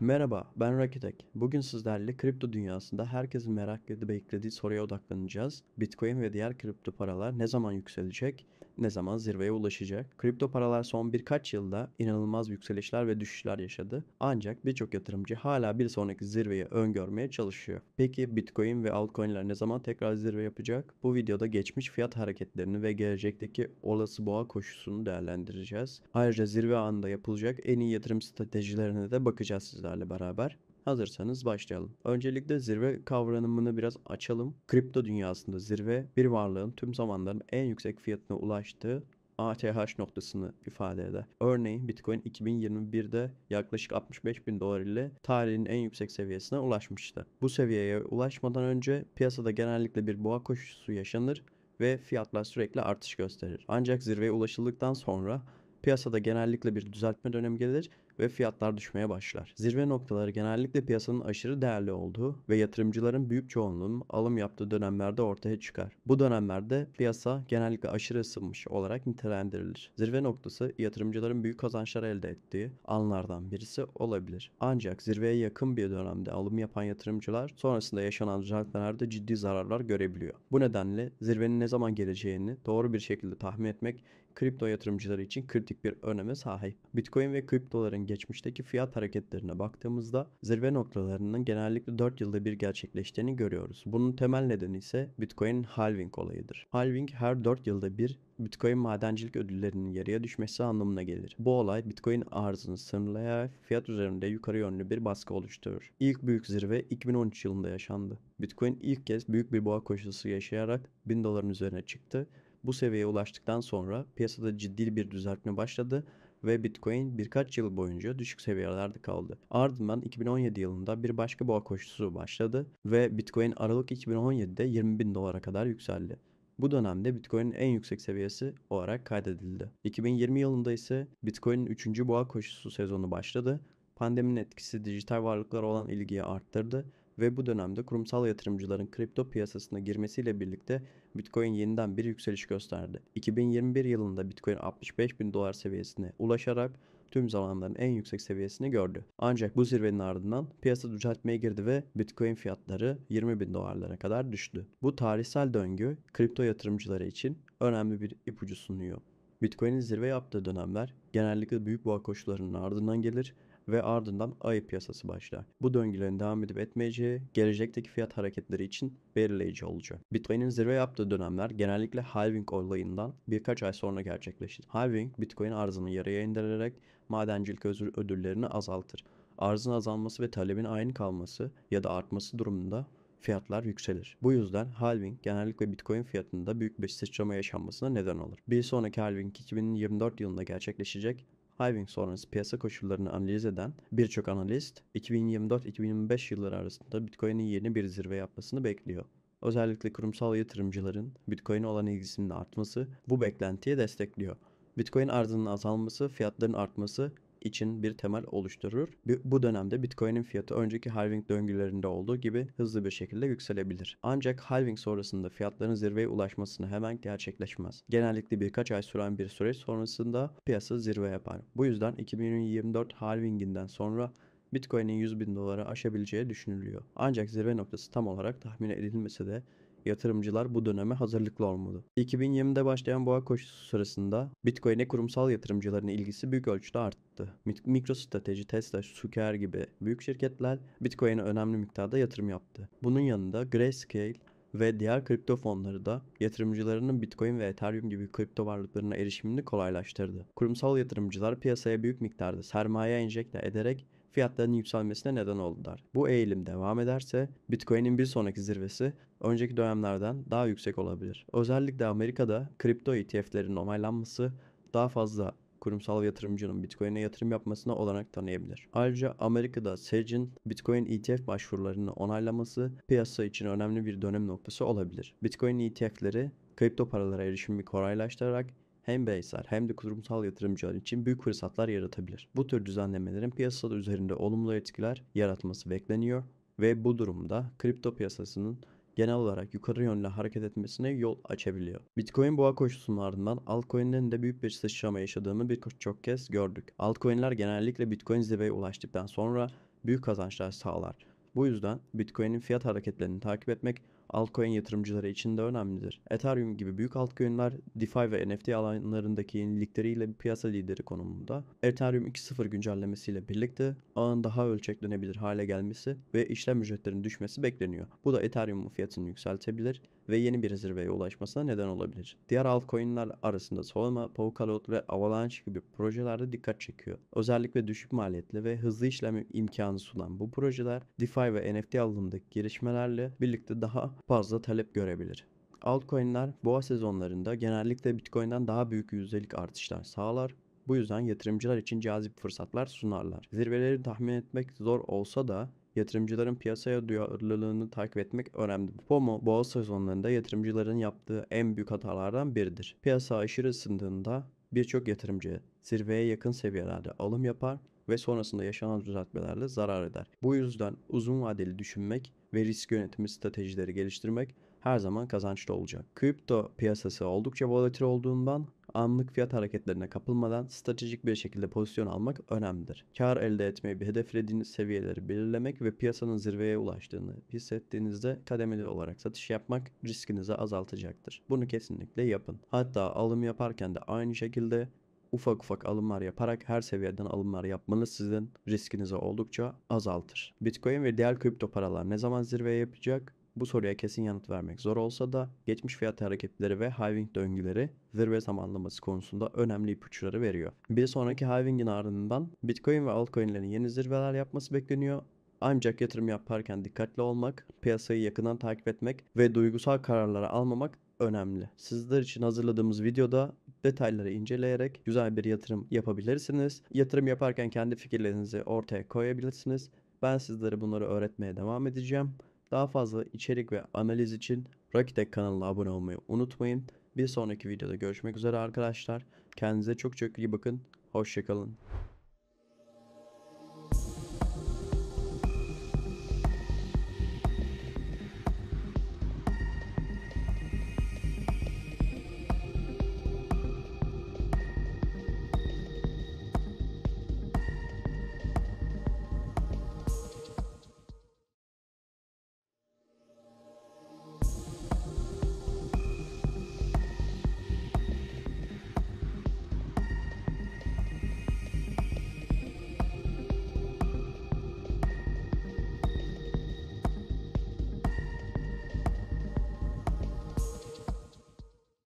Merhaba, ben Rakitek. Bugün sizlerle kripto dünyasında herkesin merak edip beklediği soruya odaklanacağız. Bitcoin ve diğer kripto paralar ne zaman yükselecek, ne zaman zirveye ulaşacak? Kripto paralar son birkaç yılda inanılmaz yükselişler ve düşüşler yaşadı. Ancak birçok yatırımcı hala bir sonraki zirveyi öngörmeye çalışıyor. Peki Bitcoin ve altcoin'ler ne zaman tekrar zirve yapacak? Bu videoda geçmiş fiyat hareketlerini ve gelecekteki olası boğa koşusunu değerlendireceğiz. Ayrıca zirve anında yapılacak en iyi yatırım stratejilerine de bakacağız sizler sonuçlarla beraber Hazırsanız başlayalım. Öncelikle zirve kavramını biraz açalım. Kripto dünyasında zirve bir varlığın tüm zamanların en yüksek fiyatına ulaştığı ATH noktasını ifade eder. Örneğin Bitcoin 2021'de yaklaşık 65 bin dolar ile tarihin en yüksek seviyesine ulaşmıştı. Bu seviyeye ulaşmadan önce piyasada genellikle bir boğa koşusu yaşanır ve fiyatlar sürekli artış gösterir. Ancak zirveye ulaşıldıktan sonra piyasada genellikle bir düzeltme dönemi gelir ve fiyatlar düşmeye başlar. Zirve noktaları genellikle piyasanın aşırı değerli olduğu ve yatırımcıların büyük çoğunluğun alım yaptığı dönemlerde ortaya çıkar. Bu dönemlerde piyasa genellikle aşırı ısınmış olarak nitelendirilir. Zirve noktası yatırımcıların büyük kazançlar elde ettiği anlardan birisi olabilir. Ancak zirveye yakın bir dönemde alım yapan yatırımcılar sonrasında yaşanan düzeltmelerde ciddi zararlar görebiliyor. Bu nedenle zirvenin ne zaman geleceğini doğru bir şekilde tahmin etmek kripto yatırımcıları için kritik bir öneme sahip. Bitcoin ve kriptoların geçmişteki fiyat hareketlerine baktığımızda zirve noktalarının genellikle 4 yılda bir gerçekleştiğini görüyoruz. Bunun temel nedeni ise Bitcoin halving olayıdır. Halving her 4 yılda bir Bitcoin madencilik ödüllerinin yarıya düşmesi anlamına gelir. Bu olay Bitcoin arzını sınırlayarak fiyat üzerinde yukarı yönlü bir baskı oluşturur. İlk büyük zirve 2013 yılında yaşandı. Bitcoin ilk kez büyük bir boğa koşusu yaşayarak 1000 doların üzerine çıktı. Bu seviyeye ulaştıktan sonra piyasada ciddi bir düzeltme başladı ve Bitcoin birkaç yıl boyunca düşük seviyelerde kaldı. Ardından 2017 yılında bir başka boğa koşusu başladı ve Bitcoin Aralık 2017'de 20 bin dolara kadar yükseldi. Bu dönemde Bitcoin'in en yüksek seviyesi olarak kaydedildi. 2020 yılında ise Bitcoin'in 3. boğa koşusu sezonu başladı. Pandeminin etkisi dijital varlıklara olan ilgiyi arttırdı ve bu dönemde kurumsal yatırımcıların kripto piyasasına girmesiyle birlikte Bitcoin yeniden bir yükseliş gösterdi. 2021 yılında Bitcoin 65 bin dolar seviyesine ulaşarak tüm zamanların en yüksek seviyesini gördü. Ancak bu zirvenin ardından piyasa düzeltmeye girdi ve Bitcoin fiyatları 20 bin dolarlara kadar düştü. Bu tarihsel döngü kripto yatırımcıları için önemli bir ipucu sunuyor. Bitcoin'in zirve yaptığı dönemler genellikle büyük boğa koşullarının ardından gelir ve ardından ayı piyasası başlar. Bu döngülerin devam edip etmeyeceği gelecekteki fiyat hareketleri için belirleyici olacak. Bitcoin'in zirve yaptığı dönemler genellikle halving olayından birkaç ay sonra gerçekleşir. Halving Bitcoin arzını yarıya indirerek madencilik ödüllerini azaltır. Arzın azalması ve talebin aynı kalması ya da artması durumunda fiyatlar yükselir. Bu yüzden halving genellikle bitcoin fiyatında büyük bir sıçrama yaşanmasına neden olur. Bir sonraki halving 2024 yılında gerçekleşecek halving sonrası piyasa koşullarını analiz eden birçok analist 2024-2025 yılları arasında Bitcoin'in yeni bir zirve yapmasını bekliyor. Özellikle kurumsal yatırımcıların Bitcoin'e olan ilgisinin artması bu beklentiye destekliyor. Bitcoin arzının azalması, fiyatların artması için bir temel oluşturur. Bu dönemde Bitcoin'in fiyatı önceki halving döngülerinde olduğu gibi hızlı bir şekilde yükselebilir. Ancak halving sonrasında fiyatların zirveye ulaşmasını hemen gerçekleşmez. Genellikle birkaç ay süren bir süreç sonrasında piyasa zirve yapar. Bu yüzden 2024 halvinginden sonra Bitcoin'in 100 bin dolara aşabileceği düşünülüyor. Ancak zirve noktası tam olarak tahmin edilmese de yatırımcılar bu döneme hazırlıklı olmalı. 2020'de başlayan boğa koşusu sırasında Bitcoin'e kurumsal yatırımcıların ilgisi büyük ölçüde arttı. MicroStrategy, Tesla, Zucker gibi büyük şirketler Bitcoin'e önemli miktarda yatırım yaptı. Bunun yanında Grayscale, ve diğer kripto fonları da yatırımcılarının Bitcoin ve Ethereum gibi kripto varlıklarına erişimini kolaylaştırdı. Kurumsal yatırımcılar piyasaya büyük miktarda sermaye enjekte ederek fiyatların yükselmesine neden oldular. Bu eğilim devam ederse Bitcoin'in bir sonraki zirvesi önceki dönemlerden daha yüksek olabilir. Özellikle Amerika'da kripto ETF'lerin onaylanması daha fazla kurumsal yatırımcının Bitcoin'e yatırım yapmasına olanak tanıyabilir. Ayrıca Amerika'da SEC'in Bitcoin ETF başvurularını onaylaması piyasa için önemli bir dönem noktası olabilir. Bitcoin ETF'leri kripto paralara erişimi kolaylaştırarak hem bireysel hem de kurumsal yatırımcılar için büyük fırsatlar yaratabilir. Bu tür düzenlemelerin piyasada üzerinde olumlu etkiler yaratması bekleniyor ve bu durumda kripto piyasasının genel olarak yukarı yönlü hareket etmesine yol açabiliyor. Bitcoin boğa koşusunun ardından altcoin'lerin de büyük bir sıçrama yaşadığını birçok kez gördük. Altcoin'ler genellikle Bitcoin zirveye ulaştıktan sonra büyük kazançlar sağlar. Bu yüzden Bitcoin'in fiyat hareketlerini takip etmek altcoin yatırımcıları için de önemlidir. Ethereum gibi büyük altcoin'ler DeFi ve NFT alanlarındaki yenilikleriyle bir piyasa lideri konumunda. Ethereum 2.0 güncellemesiyle birlikte ağın daha ölçeklenebilir hale gelmesi ve işlem ücretlerinin düşmesi bekleniyor. Bu da Ethereum'un fiyatını yükseltebilir ve yeni bir zirveye ulaşmasına neden olabilir. Diğer altcoin'ler arasında Solana, Polkadot ve Avalanche gibi projelerde dikkat çekiyor. Özellikle düşük maliyetli ve hızlı işlem imkanı sunan bu projeler DeFi ve NFT alanındaki gelişmelerle birlikte daha fazla talep görebilir altcoin'ler boğa sezonlarında genellikle Bitcoin'den daha büyük yüzdelik artışlar sağlar. Bu yüzden yatırımcılar için cazip fırsatlar sunarlar. Zirveleri tahmin etmek zor olsa da yatırımcıların piyasaya duyarlılığını takip etmek önemli. FOMO boğa sezonlarında yatırımcıların yaptığı en büyük hatalardan biridir. Piyasa aşırı ısındığında birçok yatırımcı zirveye yakın seviyelerde alım yapar ve sonrasında yaşanan düzeltmelerle zarar eder. Bu yüzden uzun vadeli düşünmek ve risk yönetimi stratejileri geliştirmek her zaman kazançlı olacak. Kripto piyasası oldukça volatil olduğundan anlık fiyat hareketlerine kapılmadan stratejik bir şekilde pozisyon almak önemlidir. Kar elde etmeyi bir hedeflediğiniz seviyeleri belirlemek ve piyasanın zirveye ulaştığını hissettiğinizde kademeli olarak satış yapmak riskinizi azaltacaktır. Bunu kesinlikle yapın. Hatta alım yaparken de aynı şekilde ufak ufak alımlar yaparak her seviyeden alımlar yapmanız sizin riskinizi oldukça azaltır. Bitcoin ve diğer kripto paralar ne zaman zirveye yapacak? Bu soruya kesin yanıt vermek zor olsa da geçmiş fiyat hareketleri ve halving döngüleri zirve zamanlaması konusunda önemli ipuçları veriyor. Bir sonraki halvingin ardından Bitcoin ve altcoin'lerin yeni zirveler yapması bekleniyor ancak yatırım yaparken dikkatli olmak, piyasayı yakından takip etmek ve duygusal kararlara almamak önemli. Sizler için hazırladığımız videoda detayları inceleyerek güzel bir yatırım yapabilirsiniz. Yatırım yaparken kendi fikirlerinizi ortaya koyabilirsiniz. Ben sizlere bunları öğretmeye devam edeceğim. Daha fazla içerik ve analiz için Rakitek kanalına abone olmayı unutmayın. Bir sonraki videoda görüşmek üzere arkadaşlar. Kendinize çok çok iyi bakın. Hoşçakalın.